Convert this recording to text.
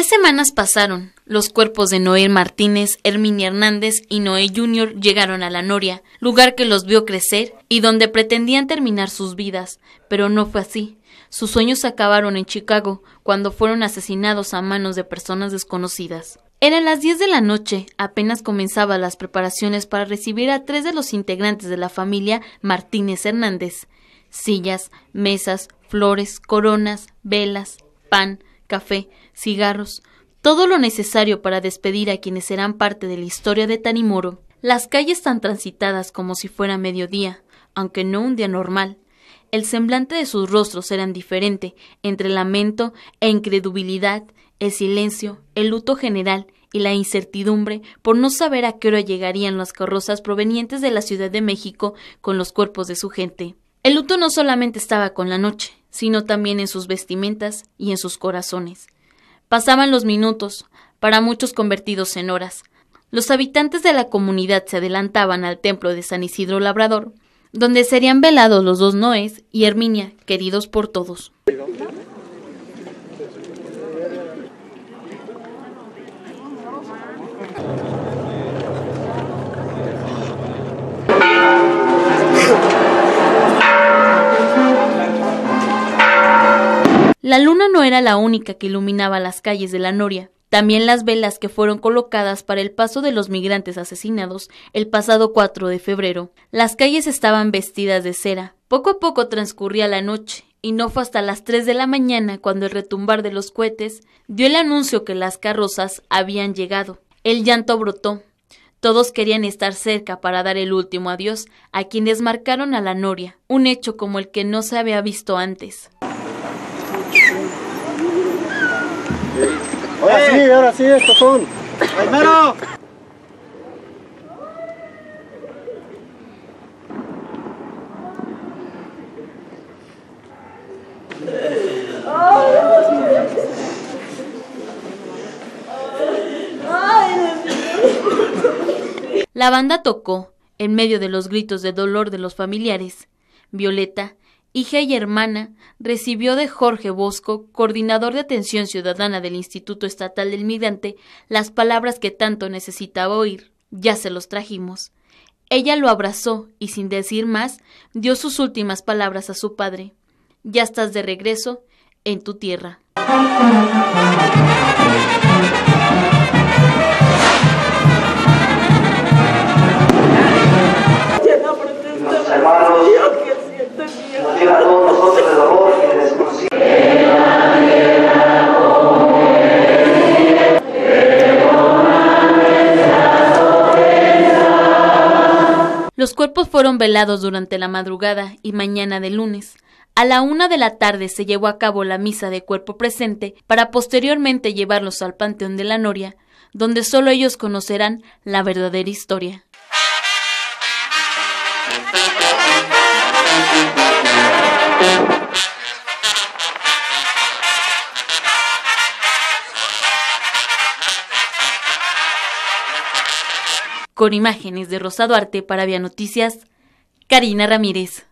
Tres semanas pasaron. Los cuerpos de Noé Martínez, Herminia Hernández y Noé Jr. llegaron a la Noria, lugar que los vio crecer y donde pretendían terminar sus vidas, pero no fue así. Sus sueños acabaron en Chicago cuando fueron asesinados a manos de personas desconocidas. Eran las 10 de la noche, apenas comenzaban las preparaciones para recibir a tres de los integrantes de la familia Martínez Hernández. Sillas, mesas, flores, coronas, velas, pan, café, cigarros, todo lo necesario para despedir a quienes serán parte de la historia de Tanimoro. Las calles tan transitadas como si fuera mediodía, aunque no un día normal. El semblante de sus rostros eran diferente, entre lamento e incredulidad, el silencio, el luto general y la incertidumbre por no saber a qué hora llegarían las carrozas provenientes de la Ciudad de México con los cuerpos de su gente. El luto no solamente estaba con la noche, sino también en sus vestimentas y en sus corazones. Pasaban los minutos, para muchos convertidos en horas. Los habitantes de la comunidad se adelantaban al templo de San Isidro Labrador, donde serían velados los dos noes y Herminia, queridos por todos. La luna no era la única que iluminaba las calles de la Noria. También las velas que fueron colocadas para el paso de los migrantes asesinados el pasado 4 de febrero. Las calles estaban vestidas de cera. Poco a poco transcurría la noche, y no fue hasta las 3 de la mañana cuando el retumbar de los cohetes dio el anuncio que las carrozas habían llegado. El llanto brotó. Todos querían estar cerca para dar el último adiós a quienes marcaron a la noria, un hecho como el que no se había visto antes. Ahora sí, eh. ahora sí, estos son. La banda tocó, en medio de los gritos de dolor de los familiares. Violeta hija y hermana, recibió de Jorge Bosco, coordinador de atención ciudadana del Instituto Estatal del Migrante, las palabras que tanto necesitaba oír. Ya se los trajimos. Ella lo abrazó y sin decir más, dio sus últimas palabras a su padre. Ya estás de regreso en tu tierra. Los cuerpos fueron velados durante la madrugada y mañana de lunes. A la una de la tarde se llevó a cabo la misa de cuerpo presente para posteriormente llevarlos al Panteón de la Noria, donde solo ellos conocerán la verdadera historia. Con imágenes de Rosa Duarte para Vía Noticias, Karina Ramírez.